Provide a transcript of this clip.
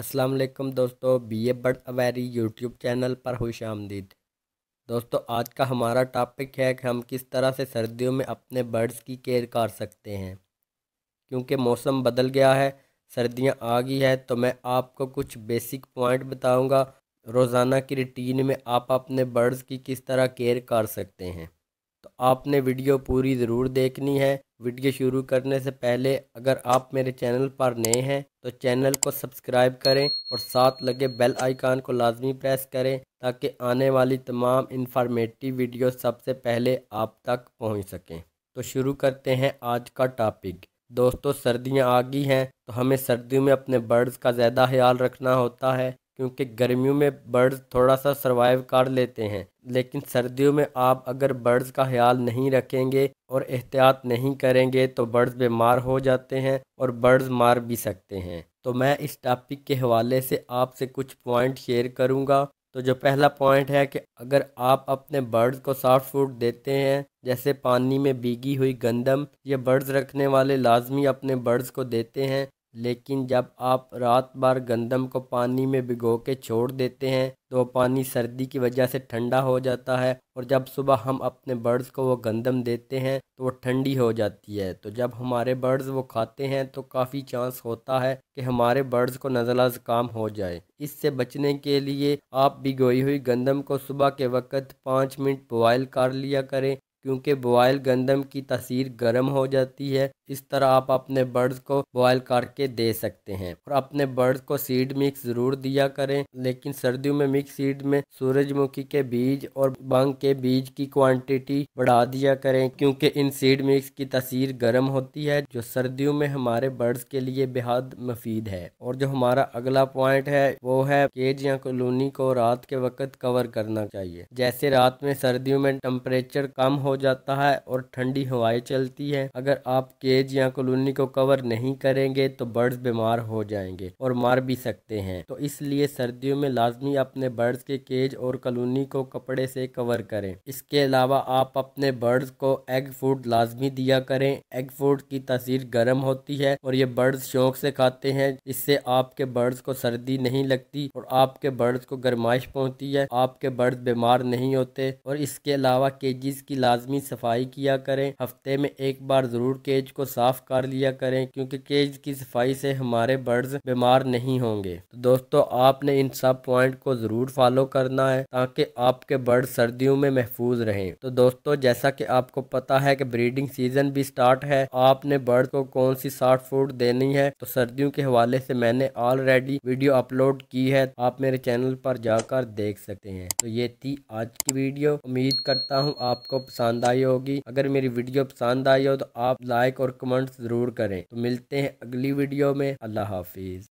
अस्सलाम वालेकुम दोस्तों be a bird aviary YouTube channel पर खुश आमदीद दोस्तों आज का हमारा टॉपिक है कि हम किस तरह से सर्दियों में अपने बर्ड्स की केयर कर सकते हैं क्योंकि मौसम बदल गया है सर्दियां आ गई है तो मैं आपको कुछ बेसिक पॉइंट बताऊंगा रोज़ाना की रूटीन में आप अपने बर्ड्स की किस तरह केयर कर सकते हैं तो आपने वीडियो पूरी ज़रूर देखनी है वीडियो शुरू करने से पहले अगर आप मेरे चैनल पर नए हैं तो चैनल को सब्सक्राइब करें और साथ लगे बेल आइकान को लाजमी प्रेस करें ताकि आने वाली तमाम इन्फॉर्मेटिव वीडियो सबसे पहले आप तक पहुंच सकें तो शुरू करते हैं आज का टॉपिक दोस्तों सर्दियां आ गई हैं तो हमें सर्दियों में अपने बर्ड्स का ज़्यादा ख्याल रखना होता है क्योंकि गर्मियों में बर्ड्स थोड़ा सा सर्वाइव कर लेते हैं लेकिन सर्दियों में आप अगर बर्ड्स का ख्याल नहीं रखेंगे और एहतियात नहीं करेंगे तो बर्ड्स बीमार हो जाते हैं और बर्ड्स मार भी सकते हैं तो मैं इस टॉपिक के हवाले से आपसे कुछ पॉइंट शेयर करूँगा तो जो पहला पॉइंट है कि अगर आप अपने बर्ड्स को सॉफ्ट फूड देते हैं जैसे पानी में भीगी हुई गंदम ये बर्ड्स रखने वाले लाजमी अपने बर्ड्स को देते हैं लेकिन जब आप रात भर गंदम को पानी में भिगो के छोड़ देते हैं तो पानी सर्दी की वजह से ठंडा हो जाता है और जब सुबह हम अपने बर्ड्स को वो गंदम देते हैं तो वो ठंडी हो जाती है तो जब हमारे बर्ड्स वो खाते हैं तो काफ़ी चांस होता है कि हमारे बर्ड्स को नज़ला ज़ुकाम हो जाए इससे बचने के लिए आप भिगोई हुई गंदम को सुबह के वक्त पाँच मिनट बॉयल कर लिया करें क्योंकि बॉयल गंदम की तसीर गर्म हो जाती है इस तरह आप अपने बर्ड्स को बॉयल करके दे सकते हैं और अपने बर्ड्स को सीड मिक्स ज़रूर दिया करें लेकिन सर्दियों में मिक्स सीड में सूरजमुखी के बीज और बंग के बीज की क्वांटिटी बढ़ा दिया करें क्योंकि इन सीड मिक्स की तस्वीर गर्म होती है जो सर्दियों में हमारे बर्ड्स के लिए बेहद मुफीद है और जो हमारा अगला पॉइंट है वो है केज या कॉलोनी को रात के वक्त कवर करना चाहिए जैसे रात में सर्दियों में टेम्परेचर कम हो जाता है और ठंडी हवाएं चलती है अगर आप केज केज या कॉलोनी को कवर नहीं करेंगे तो बर्ड्स बीमार हो जाएंगे और मार भी सकते हैं तो इसलिए सर्दियों में लाजमी अपने बर्ड्स के केज और कॉलोनी को कपड़े से कवर करें इसके अलावा आप अपने बर्ड्स को एग फूड लाजमी दिया करें एग फूड की तस्वीर गर्म होती है और ये बर्ड्स शौक से खाते हैं इससे आपके बर्ड्स को सर्दी नहीं लगती और आपके बर्ड्स को गर्माइश पहुंचती है आपके बर्ड्स बीमार नहीं होते और इसके अलावा केजिस की लाजमी सफाई किया करें हफ्ते में एक बार ज़रूर केज को साफ़ कर लिया करें क्योंकि केज की सफाई से हमारे बर्ड्स बीमार नहीं होंगे तो दोस्तों आपने इन सब पॉइंट को ज़रूर फॉलो करना है ताकि आपके बर्ड सर्दियों में महफूज रहें तो दोस्तों जैसा कि आपको पता है कि ब्रीडिंग सीजन भी स्टार्ट है आपने बर्ड को कौन सी सॉफ्ट फूड देनी है तो सर्दियों के हवाले से मैंने ऑलरेडी वीडियो अपलोड की है आप मेरे चैनल पर जाकर देख सकते हैं तो ये थी आज की वीडियो उम्मीद करता हूँ आपको पसंद आई होगी अगर मेरी वीडियो पसंद आई हो तो आप लाइक और कमेंट्स ज़रूर करें तो मिलते हैं अगली वीडियो में अल्लाह हाफिज़